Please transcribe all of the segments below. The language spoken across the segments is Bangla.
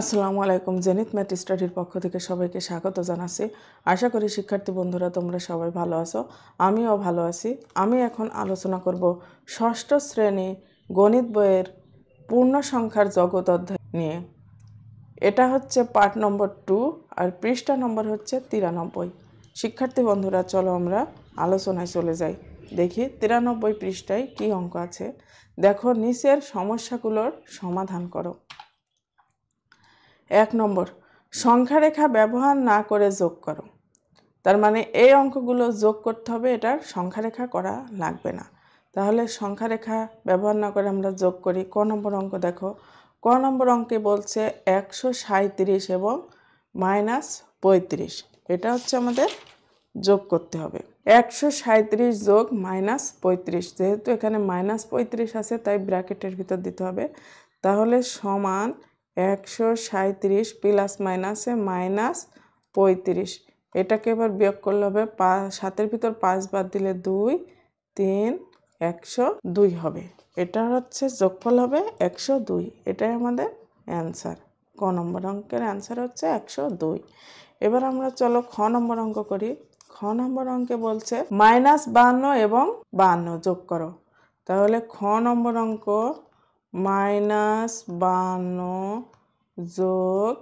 আসসালামু আলাইকুম জেনিত ম্যাথ স্টাডির পক্ষ থেকে সবাইকে স্বাগত জানাচ্ছি আশা করি শিক্ষার্থী বন্ধুরা তোমরা সবাই ভালো আছো আমিও ভালো আছি আমি এখন আলোচনা করব ষষ্ঠ শ্রেণী গণিত বইয়ের পূর্ণ সংখ্যার জগৎ অধ্যায় নিয়ে এটা হচ্ছে পার্ট নম্বর টু আর পৃষ্ঠা নম্বর হচ্ছে তিরানব্বই শিক্ষার্থী বন্ধুরা চলো আমরা আলোচনায় চলে যাই দেখি তিরানব্বই পৃষ্ঠায় কি অঙ্ক আছে দেখো নিচের সমস্যাগুলোর সমাধান করো এক নম্বর সংখ্যারেখা ব্যবহার না করে যোগ করো তার মানে এই অঙ্কগুলো যোগ করতে হবে এটার সংখ্যারেখা করা লাগবে না তাহলে সংখ্যারেখা ব্যবহার না করে আমরা যোগ করি ক নম্বর অঙ্ক দেখো ক নম্বর অঙ্কে বলছে একশো সাঁত্রিশ এবং মাইনাস পঁয়ত্রিশ এটা হচ্ছে আমাদের যোগ করতে হবে একশো সাঁত্রিশ যোগ মাইনাস পঁয়ত্রিশ যেহেতু এখানে মাইনাস পঁয়ত্রিশ আছে তাই ব্র্যাকেটের ভিতর দিতে হবে তাহলে সমান একশো সাঁত্রিশ প্লাস মাইনাসে মাইনাস পঁয়ত্রিশ এটাকে এবার বিয়োগ করলে হবে পা সাতের ভিতর পাঁচ বাদ দিলে দুই তিন একশো দুই হবে এটা হচ্ছে যোগফল হবে একশো দুই এটাই আমাদের অ্যান্সার ক নম্বর অঙ্কের অ্যান্সার হচ্ছে একশো দুই এবার আমরা চলো খ নম্বর অঙ্ক করি খ নম্বর অঙ্কে বলছে মাইনাস বাহান্ন এবং বাহান্ন যোগ করো তাহলে খ নম্বর অঙ্ক মাইনাস বান্ন যোগ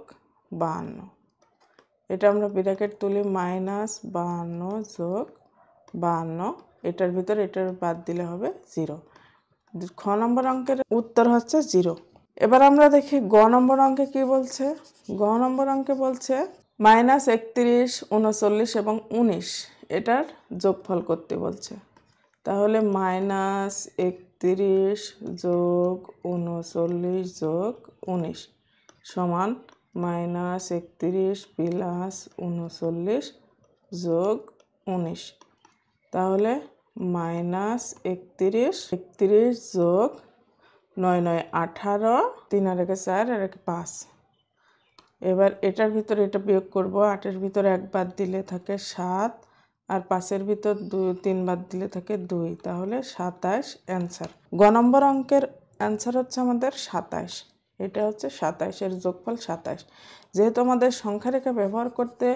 বান্ন এটা আমরা বিরাকেট তুলি মাইনাস বান্ন যোগ বান্ন এটার ভিতর এটার বাদ দিলে হবে জিরো খ নম্বর অঙ্কের উত্তর হচ্ছে জিরো এবার আমরা দেখি গ নম্বর অঙ্কে কি বলছে গ নম্বর অঙ্কে বলছে মাইনাস একত্রিশ উনচল্লিশ এবং উনিশ এটার যোগফল করতে বলছে তাহলে মাইনাস একত্রিশ যোগ উনচল্লিশ যোগ উনিশ সমান মাইনাস একত্রিশ প্লাস উনচল্লিশ যোগ উনিশ তাহলে মাইনাস একত্রিশ একত্রিশ যোগ নয় নয় আঠারো তিন আর একে চার আর একে পাঁচ এবার এটার ভিতরে এটা বিয়োগ করব আটের ভিতরে একবার দিলে থাকে সাত আর পাঁচের ভিতর তিন তিনবার দিলে থাকে দুই তাহলে সাতাশ অ্যান্সার গ নম্বর অঙ্কের অ্যান্সার হচ্ছে আমাদের সাতাশ এটা হচ্ছে সাতাশের যোগফল সাতাশ যেহেতু আমাদের সংখ্যারেখা ব্যবহার করতে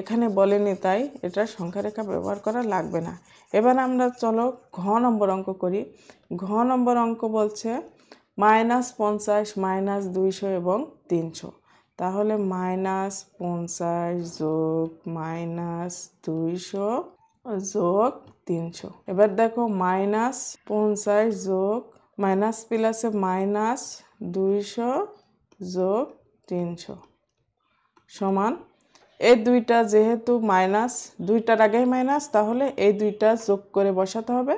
এখানে বলেনি তাই এটা সংখ্যারেখা ব্যবহার করা লাগবে না এবার আমরা চলো ঘ নম্বর অঙ্ক করি ঘ নম্বর অঙ্ক বলছে মাইনাস পঞ্চাশ মাইনাস দুইশো এবং তিনশো তাহলে মাইনাস পঞ্চাশ যোগ মাইনাস দুইশো যোগ তিনশো এবার দেখো মাইনাস পঞ্চাশ যোগ মাইনাস প্লাসে মাইনাস দুইশো যোগ তিনশো সমান এই দুইটা যেহেতু মাইনাস দুইটার আগেই মাইনাস তাহলে এই দুইটা যোগ করে বসাতে হবে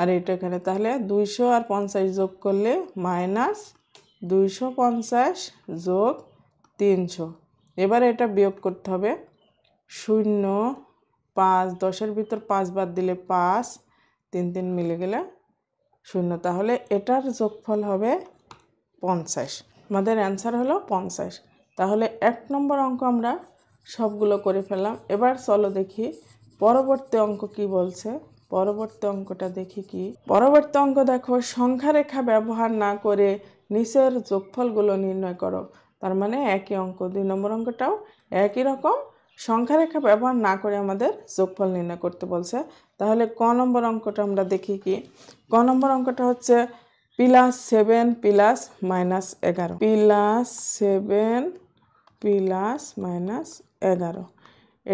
আর এটা এখানে তাহলে দুইশো আর পঞ্চাশ যোগ করলে মাইনাস দুইশো পঞ্চাশ যোগ তিনশো এবার এটা বিয়োগ করতে হবে শূন্য পাঁচ দশের ভিতর পাঁচ বাদ দিলে পাঁচ তিন তিন মিলে গেলে শূন্য তাহলে এটার যোগফল হবে পঞ্চাশ আমাদের অ্যান্সার হলো পঞ্চাশ তাহলে এক নম্বর অঙ্ক আমরা সবগুলো করে ফেলাম এবার চলো দেখি পরবর্তী অঙ্ক কি বলছে পরবর্তী অঙ্কটা দেখি কি পরবর্তী অঙ্ক দেখো সংখ্যারেখা ব্যবহার না করে নিচের যোগফলগুলো নির্ণয় করো তার মানে একই অঙ্ক দুই নম্বর অঙ্কটাও একই রকম সংখ্যা রেখা ব্যবহার না করে আমাদের যোগফল নির্ণয় করতে বলছে তাহলে ক নম্বর অঙ্কটা আমরা দেখি কি ক নম্বর অঙ্কটা হচ্ছে প্লাস সেভেন প্লাস মাইনাস এগারো প্লাস সেভেন প্লাস মাইনাস এগারো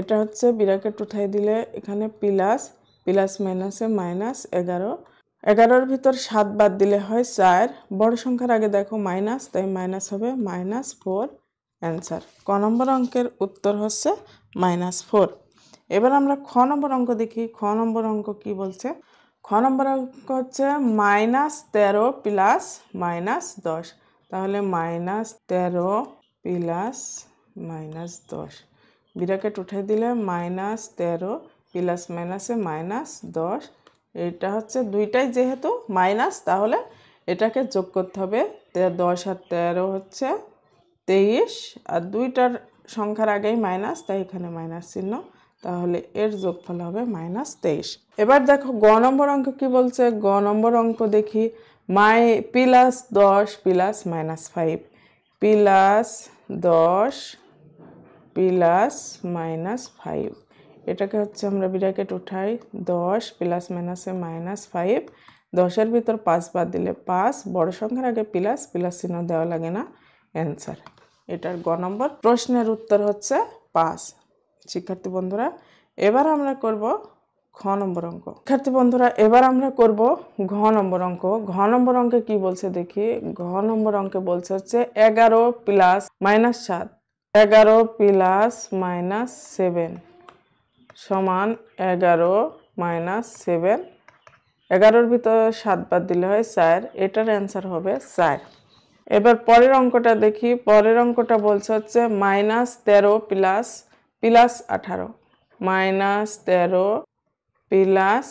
এটা হচ্ছে বিরাকেট উঠাই দিলে এখানে প্লাস প্লাস মাইনাসে মাইনাস এগারো এগারোর ভিতর সাত বাদ দিলে হয় চার বড় সংখ্যার আগে দেখো মাইনাস তাই মাইনাস হবে মাইনাস ফোর অ্যান্সার ক নম্বর অঙ্কের উত্তর হচ্ছে মাইনাস ফোর এবার আমরা খ নম্বর অঙ্ক দেখি খ নম্বর অঙ্ক কি বলছে খ নম্বর অঙ্ক হচ্ছে মাইনাস তেরো প্লাস মাইনাস দশ তাহলে মাইনাস তেরো প্লাস মাইনাস দশ বিরাকেট উঠে দিলে মাইনাস তেরো প্লাস মাইনাসে মাইনাস দশ এটা হচ্ছে দুইটাই যেহেতু মাইনাস তাহলে এটাকে যোগ করতে হবে দশ আর তেরো হচ্ছে তেইশ আর দুইটার সংখ্যার আগেই মাইনাস তাই এখানে মাইনাস চিহ্ন তাহলে এর যোগফল হবে মাইনাস তেইশ এবার দেখো গ নম্বর অঙ্ক কি বলছে গ নম্বর অঙ্ক দেখি মাই প্লাস দশ প্লাস মাইনাস ফাইভ প্লাস দশ প্লাস মাইনাস ফাইভ এটাকে হচ্ছে আমরা বিরাকেট উঠাই দশ প্লাস মাইনাসে মাইনাস ফাইভ দশের ভিতর পাঁচ বাদ দিলে পাঁচ বড় সংখ্যার আগে প্লাস প্লাস চিহ্ন দেওয়া লাগে না অ্যান্সার এটার গ নম্বর প্রশ্নের উত্তর হচ্ছে পাঁচ শিক্ষার্থী বন্ধুরা এবার আমরা করব ঘ নম্বর অঙ্ক শিক্ষার্থী বন্ধুরা এবার আমরা করব ঘ নম্বর অঙ্ক ঘ নম্বর অঙ্কে কি বলছে দেখি ঘ নম্বর অঙ্কে বলছে হচ্ছে এগারো প্লাস মাইনাস সাত এগারো প্লাস মাইনাস সেভেন সমান এগারো মাইনাস সেভেন এগারোর ভিতরে সাত বাদ দিলে হয় চার এটার অ্যান্সার হবে চার এবার পরের অঙ্কটা দেখি পরের অঙ্কটা বলছে হচ্ছে মাইনাস তেরো প্লাস প্লাস আঠারো মাইনাস তেরো প্লাস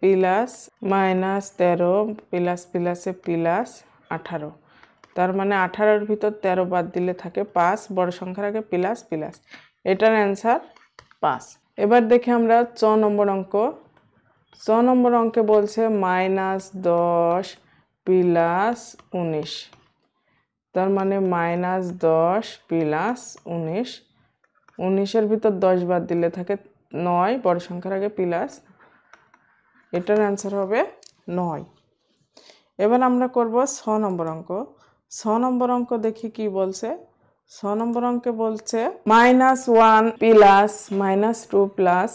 প্লাস মাইনাস তেরো প্লাস প্লাসে প্লাস আঠারো তার মানে আঠারোর ভিতর তেরো বাদ দিলে থাকে পাঁচ বড় সংখ্যার আগে প্লাস প্লাস এটার অ্যান্সার পাঁচ এবার দেখি আমরা চ নম্বর অঙ্ক চ নম্বর অঙ্কে বলছে মাইনাস দশ প্লাস উনিশ তার মানে মাইনাস দশ প্লাস উনিশ উনিশের ভিতর দশ বাদ দিলে থাকে নয় বড় সংখ্যার আগে প্লাস এটার অ্যান্সার হবে নয় এবার আমরা করব ছ নম্বর অঙ্ক ছ নম্বর অঙ্ক দেখি কি বলছে ছ নম্বর অঙ্কে বলছে minus one plus minus two plus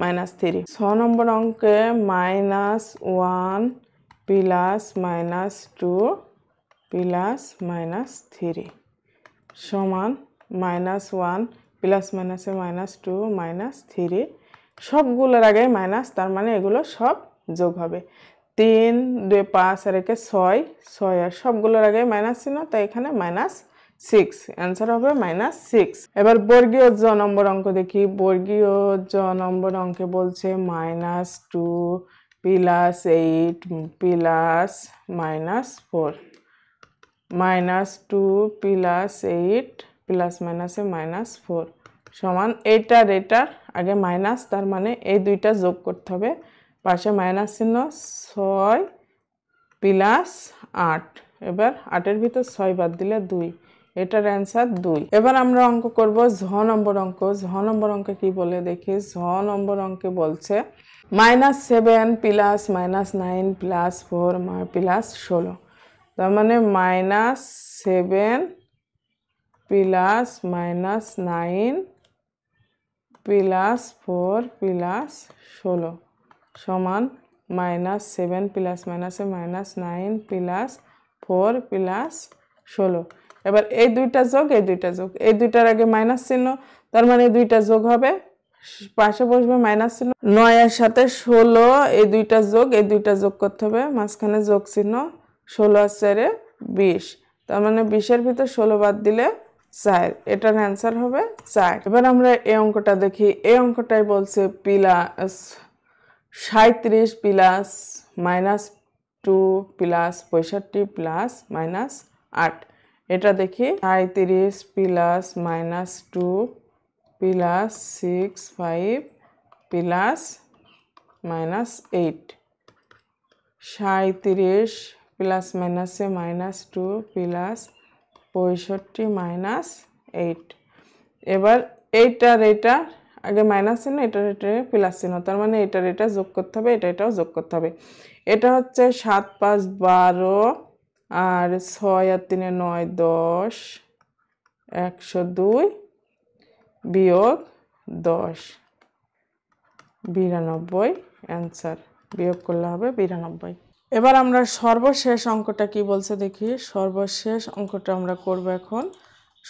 minus three ছ নম্বর অঙ্কে minus one plus minus two plus minus three সমান মাইনাস ওয়ান প্লাস মাইনাসে মাইনাস টু মাইনাস থ্রি সবগুলোর আগে মাইনাস তার মানে এগুলো সব যোগ হবে তিন দুই পাঁচ আর একে ছয় ছয় আর সবগুলোর আগে মাইনাস চিহ্ন তাই এখানে মাইনাস সিক্স অ্যান্সার হবে মাইনাস সিক্স এবার বর্গীয় জ নম্বর অঙ্ক দেখি বর্গীয় জ নম্বর অঙ্কে বলছে minus two plus eight plus minus four minus two plus eight plus মাইনাসে মাইনাস ফোর সমান এইটার এটার আগে মাইনাস তার মানে এই দুইটা যোগ করতে হবে পাশে মাইনাস চিহ্ন ছয় প্লাস আট এবার আটের ভিতর ছয় বাদ দিলে দুই এটার অ্যান্সার দুই এবার আমরা অঙ্ক করব ঝ নম্বর অঙ্ক ঝ নম্বর অঙ্কে কি বলে দেখি ঝ নম্বর অঙ্কে বলছে minus seven plus minus nine plus four plus ষোলো তার মানে minus seven plus minus nine plus four plus ষোলো সমান মাইনাস সেভেন প্লাস মাইনাসে minus nine plus four plus ষোলো এবার এই দুইটা যোগ এই দুইটা যোগ এই দুইটার আগে মাইনাস চিহ্ন তার মানে দুইটা যোগ হবে পাশে বসবে মাইনাস চিহ্ন নয়ের সাথে ষোলো এই দুইটা যোগ এই দুইটা যোগ করতে হবে মাঝখানে যোগ চিহ্ন ষোলো আর চারে বিশ তার মানে বিশের ভিতর ষোলো বাদ দিলে চার এটার অ্যান্সার হবে চার এবার আমরা এই অঙ্কটা দেখি এই অঙ্কটাই বলছে প্লাস সাঁত্রিশ প্লাস মাইনাস টু প্লাস পঁয়ষট্টি প্লাস মাইনাস আট এটা দেখি সাঁত্রিশ plus minus two plus six five plus minus eight সাঁত্রিশ প্লাস মাইনাসে মাইনাস টু প্লাস পঁয়ষট্টি মাইনাস এইট এবার এইটার এটা আগে মাইনাস চিহ্ন এটার এটা প্লাস চিহ্ন তার মানে এটার এটা যোগ করতে হবে এটা এটাও যোগ করতে হবে এটা হচ্ছে সাত পাঁচ বারো আর ছয় আর তিনে নয় দশ একশো দুই বিয়োগ দশ বিরানব্বই অ্যান্সার বিয়োগ করলে হবে বিরানব্বই এবার আমরা সর্বশেষ অঙ্কটা কি বলছে দেখি সর্বশেষ অঙ্কটা আমরা করব এখন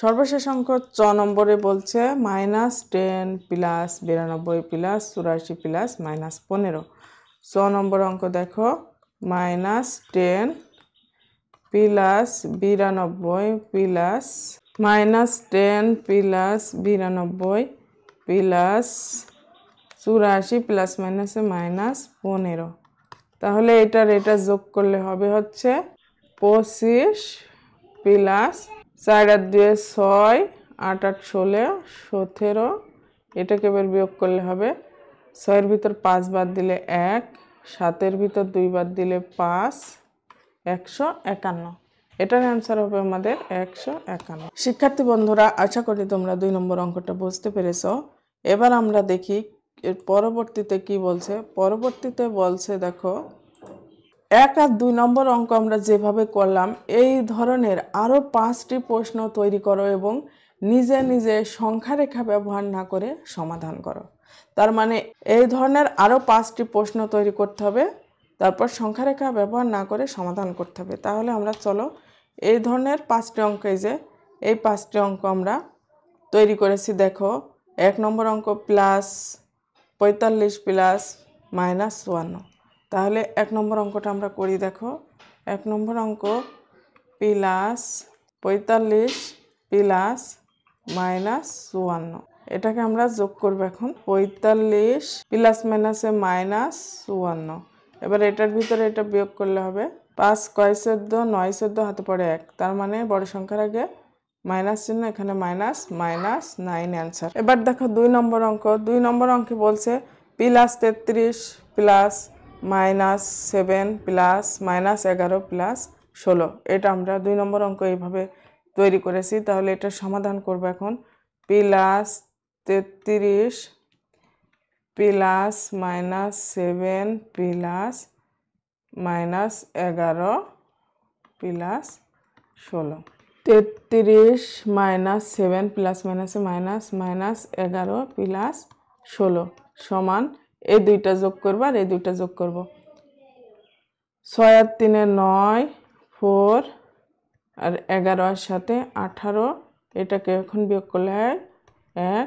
সর্বশেষ অঙ্ক চ নম্বরে বলছে মাইনাস টেন প্লাস বিরানব্বই প্লাস চুরাশি প্লাস মাইনাস পনেরো চ নম্বর অঙ্ক দেখো মাইনাস টেন প্লাস বিরানব্বই প্লাস মাইনাস টেন প্লাস বিরানব্বই প্লাস চুরাশি প্লাস মাইনাসে মাইনাস পনেরো তাহলে এটার এটা যোগ করলে হবে হচ্ছে পঁচিশ প্লাস চার আট দুয়ে ছয় আট আট ষোলো সতেরো এটাকে এবার বিয়োগ করলে হবে ছয়ের ভিতর পাঁচ বাদ দিলে এক সাতের ভিতর দুই বাদ দিলে পাঁচ একশো একান্ন এটার অ্যান্সার হবে আমাদের একশো একান্ন শিক্ষার্থী বন্ধুরা আশা করি তোমরা দুই নম্বর অঙ্কটা বুঝতে পেরেছ এবার আমরা দেখি পরবর্তীতে কি বলছে পরবর্তীতে বলছে দেখো এক আর দুই নম্বর অঙ্ক আমরা যেভাবে করলাম এই ধরনের আরও পাঁচটি প্রশ্ন তৈরি করো এবং নিজে নিজে সংখ্যারেখা ব্যবহার না করে সমাধান করো তার মানে এই ধরনের আরও পাঁচটি প্রশ্ন তৈরি করতে হবে তারপর সংখ্যা রেখা ব্যবহার না করে সমাধান করতে হবে তাহলে আমরা চলো এই ধরনের পাঁচটি অঙ্ক এই যে এই পাঁচটি অঙ্ক আমরা তৈরি করেছি দেখো এক নম্বর অঙ্ক প্লাস পঁয়তাল্লিশ প্লাস মাইনাস চুয়ান্ন তাহলে এক নম্বর অঙ্কটা আমরা করি দেখো এক নম্বর অঙ্ক প্লাস পঁয়তাল্লিশ প্লাস মাইনাস চুয়ান্ন এটাকে আমরা যোগ করবো এখন পঁয়তাল্লিশ প্লাস মাইনাসে মাইনাস চুয়ান্ন এবার এটার ভিতরে এটা বিয়োগ করলে হবে পাঁচ কয় চোদ্দো নয় চোদ্দো হাতে পড়ে এক তার মানে বড় সংখ্যার আগে মাইনাস চিহ্ন এখানে মাইনাস মাইনাস নাইন অ্যান্সার এবার দেখো দুই নম্বর অঙ্ক দুই নম্বর অঙ্কে বলছে প্লাস তেত্রিশ plus minus seven plus minus এগারো প্লাস ষোলো এটা আমরা দুই নম্বর অঙ্ক এইভাবে তৈরি করেছি তাহলে এটা সমাধান করবো এখন প্লাস তেত্রিশ plus minus seven plus minus এগারো প্লাস ষোলো তেত্রিশ মাইনাস সেভেন প্লাস মাইনাসে মাইনাস মাইনাস এগারো প্লাস ষোলো সমান এই দুইটা যোগ করবো আর এই দুইটা যোগ করব ছয় আর তিনে নয় ফোর আর এগারো সাথে আঠারো এটাকে এখন বিয়োগ করলে হয় এক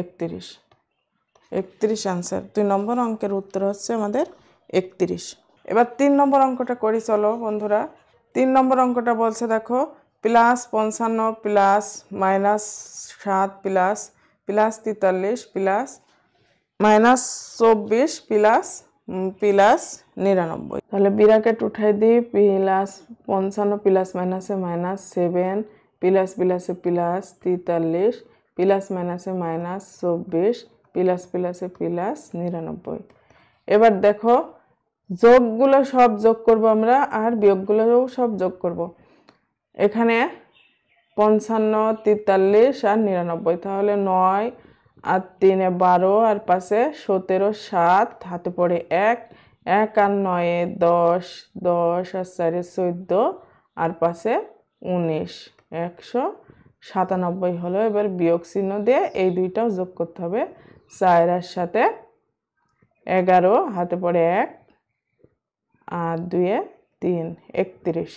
একত্রিশ একত্রিশ আনসার দুই নম্বর অঙ্কের উত্তর হচ্ছে আমাদের একত্রিশ এবার তিন নম্বর অঙ্কটা করি চলো বন্ধুরা তিন নম্বর অঙ্কটা বলছে দেখো প্লাস পঞ্চান্ন প্লাস মাইনাস সাত প্লাস প্লাস তেতাল্লিশ প্লাস মাইনাস চব্বিশ প্লাস প্লাস নিরানব্বই তাহলে বিরাকেট উঠাই দিই প্লাস পঞ্চান্ন প্লাস মাইনাসে মাইনাস সেভেন প্লাস প্লাসে প্লাস তেতাল্লিশ প্লাস মাইনাসে মাইনাস চব্বিশ প্লাস প্লাসে প্লাস নিরানব্বই এবার দেখো যোগগুলো সব যোগ করব আমরা আর বিয়োগগুলোও সব যোগ করব। এখানে পঞ্চান্ন তেতাল্লিশ আর নিরানব্বই তাহলে নয় আর তিনে বারো আর পাশে সতেরো সাত হাতে পড়ে এক এক আর নয়ে দশ দশ আর চারে চোদ্দ আর পাশে উনিশ একশো সাতানব্বই হলো এবার বিয়োগ চিহ্ন দিয়ে এই দুইটাও যোগ করতে হবে চায়রার সাথে এগারো হাতে পড়ে এক আর দুয়ে তিন একত্রিশ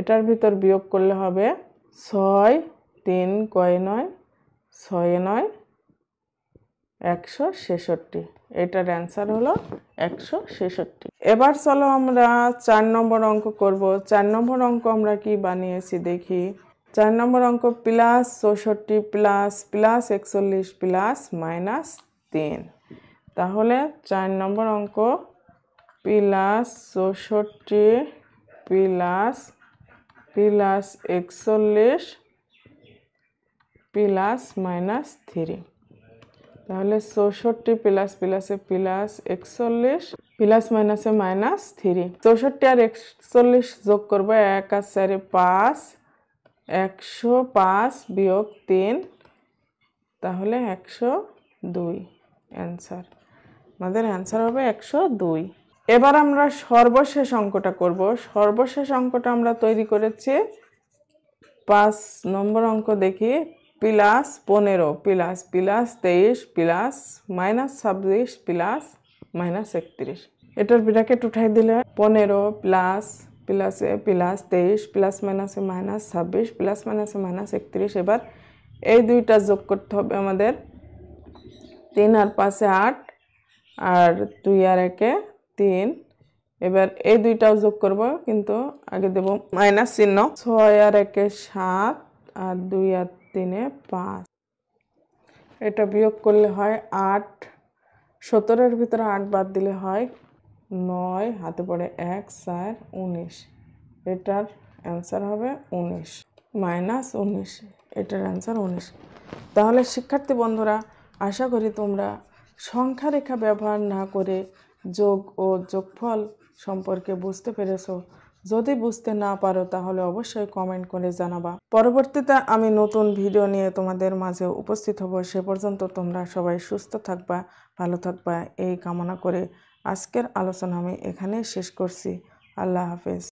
এটার ভিতর বিয়োগ করলে হবে ছয় তিন কয় নয় ছয় নয় একশো ছেষট্টি এটার অ্যান্সার হলো একশো ছেষট্টি এবার চলো আমরা চার নম্বর অঙ্ক করব চার নম্বর অঙ্ক আমরা কি বানিয়েছি দেখি চার নম্বর অঙ্ক প্লাস চৌষট্টি প্লাস প্লাস একচল্লিশ প্লাস মাইনাস তিন তাহলে চার নম্বর অঙ্ক প্লাস চৌষট্টি প্লাস প্লাস একচল্লিশ প্লাস মাইনাস থ্রি তাহলে চৌষট্টি প্লাস প্লাসে প্লাস একচল্লিশ প্লাস মাইনাসে মাইনাস থ্রি চৌষট্টি আর একচল্লিশ যোগ করবো এক আর চারে পাঁচ একশো পাঁচ বিয়োগ তিন তাহলে একশো দুই অ্যান্সার আমাদের অ্যান্সার হবে একশো দুই এবার আমরা সর্বশেষ অঙ্কটা করব সর্বশেষ অঙ্কটা আমরা তৈরি করেছি পাঁচ নম্বর অঙ্ক দেখি প্লাস পনেরো প্লাস প্লাস তেইশ প্লাস মাইনাস ছাব্বিশ প্লাস মাইনাস একত্রিশ এটার ব্র্যাকেট উঠাই দিলে পনেরো প্লাস প্লাসে প্লাস তেইশ প্লাস মাইনাসে মাইনাস ছাব্বিশ প্লাস মাইনাসে মাইনাস একত্রিশ এবার এই দুইটা যোগ করতে হবে আমাদের তিন আর পাঁচে আট আর দুই আর একে তিন এবার এই দুইটাও যোগ করব কিন্তু আগে দেব মাইনাস চিহ্ন ছয় আর একে সাত আর দুই আর তিনে পাঁচ এটা বিয়োগ করলে হয় আট সতেরোর ভিতরে আট বাদ দিলে হয় নয় হাতে পড়ে এক চার উনিশ এটার অ্যান্সার হবে উনিশ মাইনাস উনিশ এটার অ্যান্সার উনিশ তাহলে শিক্ষার্থী বন্ধুরা আশা করি তোমরা সংখ্যা রেখা ব্যবহার না করে যোগ ও যোগফল সম্পর্কে বুঝতে পেরেছো যদি বুঝতে না পারো তাহলে অবশ্যই কমেন্ট করে জানাবা পরবর্তীতে আমি নতুন ভিডিও নিয়ে তোমাদের মাঝে উপস্থিত হব সে পর্যন্ত তোমরা সবাই সুস্থ থাকবা ভালো থাকবা এই কামনা করে আজকের আলোচনা আমি এখানেই শেষ করছি আল্লাহ হাফেজ